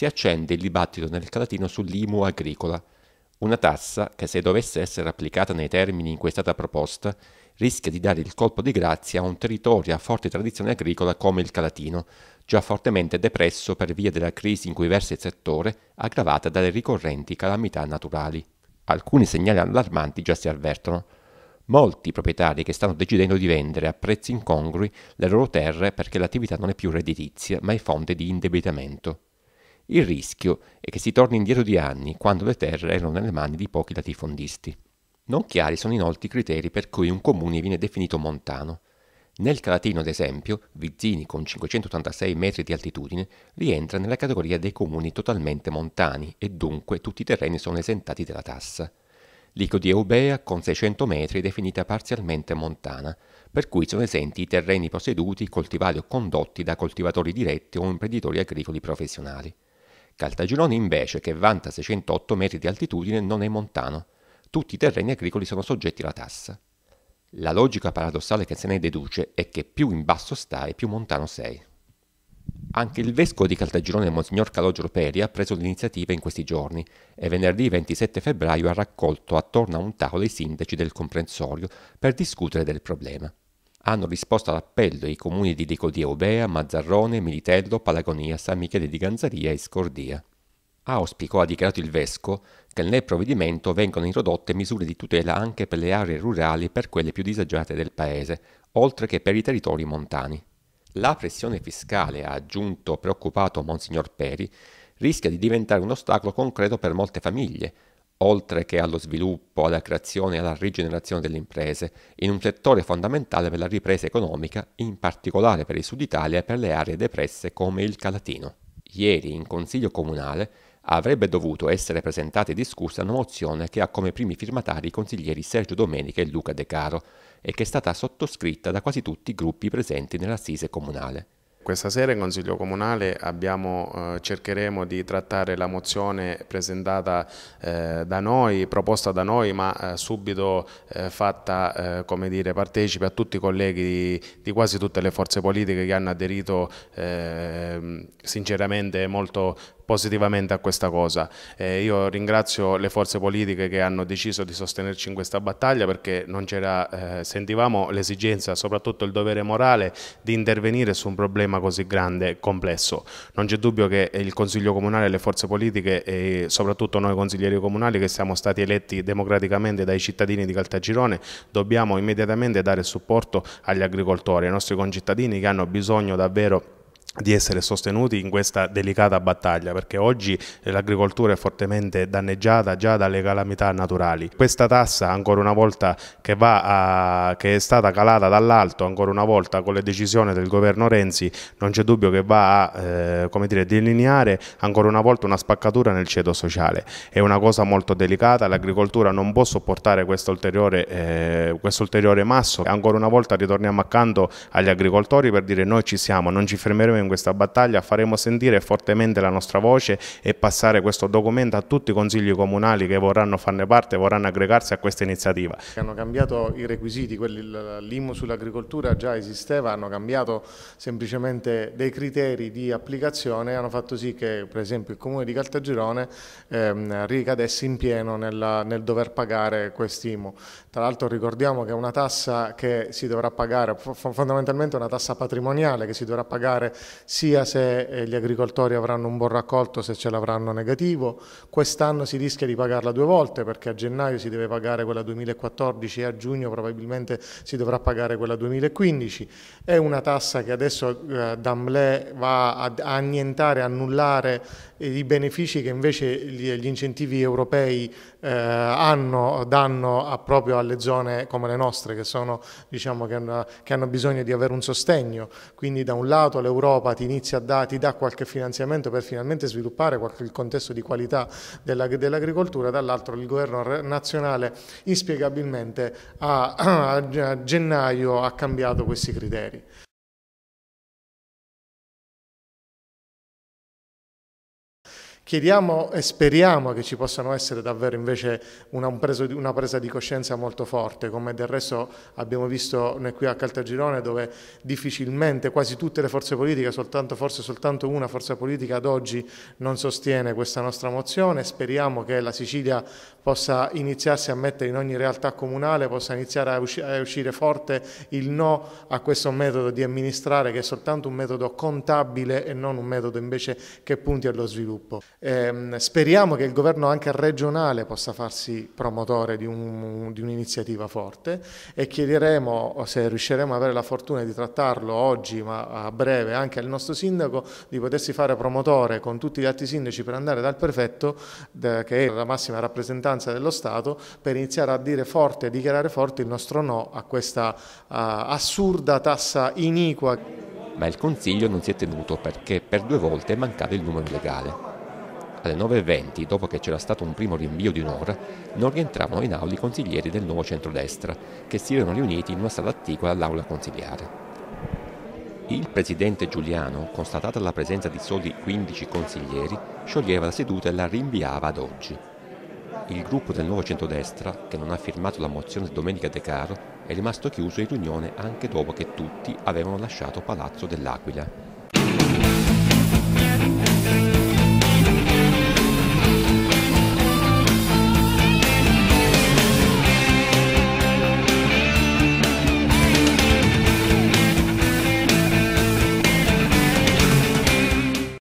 si accende il dibattito nel Calatino sull'IMU agricola, una tassa che se dovesse essere applicata nei termini in cui è stata proposta, rischia di dare il colpo di grazia a un territorio a forte tradizione agricola come il Calatino, già fortemente depresso per via della crisi in cui versa il settore, aggravata dalle ricorrenti calamità naturali. Alcuni segnali allarmanti già si avvertono. Molti proprietari che stanno decidendo di vendere a prezzi incongrui le loro terre perché l'attività non è più redditizia, ma è fonte di indebitamento. Il rischio è che si torni indietro di anni, quando le terre erano nelle mani di pochi latifondisti. Non chiari sono inoltre i criteri per cui un comune viene definito montano. Nel Calatino, ad esempio, Vizzini, con 586 metri di altitudine, rientra nella categoria dei comuni totalmente montani e dunque tutti i terreni sono esentati dalla tassa. L'ico di Eubea, con 600 metri, è definita parzialmente montana, per cui sono esenti i terreni posseduti, coltivati o condotti da coltivatori diretti o imprenditori agricoli professionali. Caltagirone invece, che vanta 608 metri di altitudine, non è montano. Tutti i terreni agricoli sono soggetti alla tassa. La logica paradossale che se ne deduce è che più in basso stai, più montano sei. Anche il vescovo di Caltagirone, Monsignor Calogero Peri, ha preso l'iniziativa in questi giorni e venerdì 27 febbraio ha raccolto attorno a un tavolo i sindaci del comprensorio per discutere del problema hanno risposto all'appello i comuni di Licodia Ubea, Mazzarrone, Militello, Palagonia, San Michele di Ganzaria e Scordia. Auspico, ha dichiarato il Vesco, che nel provvedimento vengano introdotte misure di tutela anche per le aree rurali e per quelle più disagiate del Paese, oltre che per i territori montani. La pressione fiscale, ha aggiunto preoccupato Monsignor Peri, rischia di diventare un ostacolo concreto per molte famiglie, oltre che allo sviluppo, alla creazione e alla rigenerazione delle imprese, in un settore fondamentale per la ripresa economica, in particolare per il Sud Italia e per le aree depresse come il Calatino. Ieri in Consiglio Comunale avrebbe dovuto essere presentata e discussa una mozione che ha come primi firmatari i consiglieri Sergio Domenica e Luca De Caro e che è stata sottoscritta da quasi tutti i gruppi presenti nell'assise comunale. Questa sera in Consiglio Comunale abbiamo, eh, cercheremo di trattare la mozione presentata eh, da noi, proposta da noi, ma eh, subito eh, fatta eh, dire, partecipe a tutti i colleghi di, di, quasi tutte le forze politiche che hanno aderito ehm, sinceramente molto positivamente a questa cosa. Eh, io ringrazio le forze politiche che hanno deciso di sostenerci in questa battaglia perché eh, sentivamo l'esigenza, soprattutto il dovere morale di intervenire su un problema tema così grande e complesso. Non c'è dubbio che il Consiglio Comunale, e le forze politiche e soprattutto noi consiglieri comunali che siamo stati eletti democraticamente dai cittadini di Caltagirone dobbiamo immediatamente dare supporto agli agricoltori, ai nostri concittadini che hanno bisogno davvero di di essere sostenuti in questa delicata battaglia perché oggi eh, l'agricoltura è fortemente danneggiata già dalle calamità naturali. Questa tassa ancora una volta che, a, che è stata calata dall'alto ancora una volta con le decisioni del governo Renzi non c'è dubbio che va a eh, dire, delineare ancora una volta una spaccatura nel ceto sociale. È una cosa molto delicata, l'agricoltura non può sopportare questo ulteriore, eh, quest ulteriore masso. Ancora una volta ritorniamo accanto agli agricoltori per dire noi ci siamo, non ci fermeremo in questa battaglia, faremo sentire fortemente la nostra voce e passare questo documento a tutti i consigli comunali che vorranno farne parte, vorranno aggregarsi a questa iniziativa. Hanno cambiato i requisiti, l'IMU sull'agricoltura già esisteva, hanno cambiato semplicemente dei criteri di applicazione, hanno fatto sì che per esempio il comune di Caltagirone ehm, ricadesse in pieno nella, nel dover pagare quest'IMU. Tra l'altro ricordiamo che è una tassa che si dovrà pagare, fondamentalmente una tassa patrimoniale che si dovrà pagare sia se eh, gli agricoltori avranno un buon raccolto, se ce l'avranno negativo. Quest'anno si rischia di pagarla due volte perché a gennaio si deve pagare quella 2014 e a giugno probabilmente si dovrà pagare quella 2015. È una tassa che adesso eh, d'Amblè va a, annientare, a annullare eh, i benefici che invece gli, incentivi europei eh, hanno, danno proprio alle zone come le nostre che, sono, diciamo, che, hanno, che hanno bisogno di avere un sostegno. Quindi da un lato l'Europa l'Europa ti inizia a dare, ti dà qualche finanziamento per finalmente sviluppare qualche contesto di qualità dell'agricoltura, dall'altro il governo nazionale inspiegabilmente a, a gennaio ha cambiato questi criteri. Chiediamo e speriamo che ci possano essere davvero invece una, un preso, una presa di coscienza molto forte, come del resto abbiamo visto noi qui a Caltagirone dove difficilmente quasi tutte le forze politiche, soltanto, forse soltanto una forza politica ad oggi non sostiene questa nostra mozione. Speriamo che la Sicilia possa iniziarsi a mettere in ogni realtà comunale, possa iniziare a, usci a uscire forte il no a questo metodo di amministrare che è soltanto un metodo contabile e non un metodo invece che punti allo sviluppo. Eh, speriamo che il governo anche regionale possa farsi promotore di, un'iniziativa forte e chiederemo, se riusciremo ad avere la fortuna di trattarlo oggi ma a breve anche al nostro sindaco, di potersi fare promotore con tutti gli altri sindaci per andare dal prefetto, eh, che è la massima rappresentanza dello Stato, per iniziare a dire forte, a dichiarare forte il nostro no a questa eh, assurda tassa iniqua. Ma il Consiglio non si è tenuto perché per due volte mancava il numero legale alle 9.20, dopo che c'era stato un primo rinvio di un'ora, non rientravano in aula i consiglieri del nuovo centrodestra, che si erano riuniti in una sala attigua all'aula consigliare. Il presidente Giuliano, constatata la presenza di soli 15 consiglieri, scioglieva la seduta e la rinviava ad oggi. Il gruppo del nuovo centrodestra, che non ha firmato la mozione di Domenica De Caro, è rimasto chiuso in riunione anche dopo che tutti avevano lasciato Palazzo dell'Aquila.